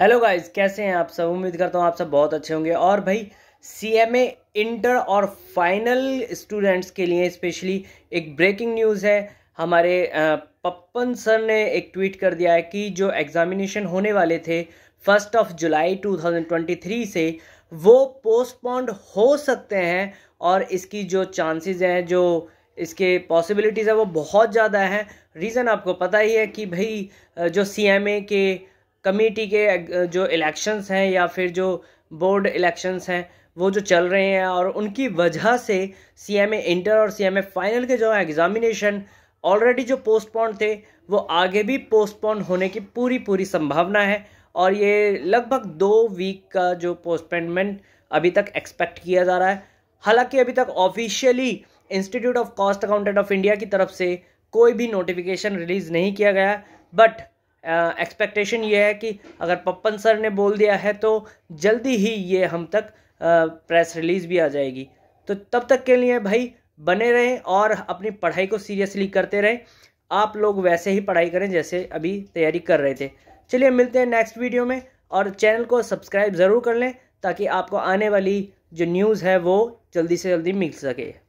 hello guys कैसे हैं आप सब उम्मीद करता हूँ आप सब बहुत अच्छे होंगे और भाई सी एम ए इंटर और फाइनल स्टूडेंट्स के लिए स्पेशली एक ब्रेकिंग न्यूज़ है हमारे पप्पन सर ने एक ट्वीट कर दिया है कि जो एग्ज़ामिनेशन होने वाले थे फर्स्ट ऑफ जुलाई 2023 से वो पोस्टपोन्ड हो सकते हैं और इसकी जो चांसेस हैं जो इसके पॉसिबिलिटीज़ हैं वो बहुत ज़्यादा हैं रीज़न आपको पता ही है कि भाई जो सी एम ए के कमेटी के जो इलेक्शंस हैं या फिर जो बोर्ड इलेक्शंस हैं वो जो चल रहे हैं और उनकी वजह से सी एम ए इंटर और सी एम ए फाइनल के जो एग्ज़ामिनेशन ऑलरेडी जो पोस्टपोन थे वो आगे भी पोस्टपोन होने की पूरी पूरी संभावना है और ये लगभग दो वीक का जो पोस्टपेनमेंट अभी तक एक्सपेक्ट किया जा रहा है हालांकि अभी तक officially institute of cost accountant of India की तरफ से कोई भी नोटिफिकेशन रिलीज़ नहीं किया गया बट एक्सपेक्टेशन ये है कि अगर पप्पन सर ने बोल दिया है तो जल्दी ही ये हम तक प्रेस रिलीज़ भी आ जाएगी तो तब तक के लिए भाई बने रहें और अपनी पढ़ाई को सीरियसली करते रहें आप लोग वैसे ही पढ़ाई करें जैसे अभी तैयारी कर रहे थे चलिए मिलते हैं नेक्स्ट वीडियो में और चैनल को सब्सक्राइब ज़रूर कर लें ताकि आपको आने वाली जो न्यूज़ है वो जल्दी से जल्दी मिल सके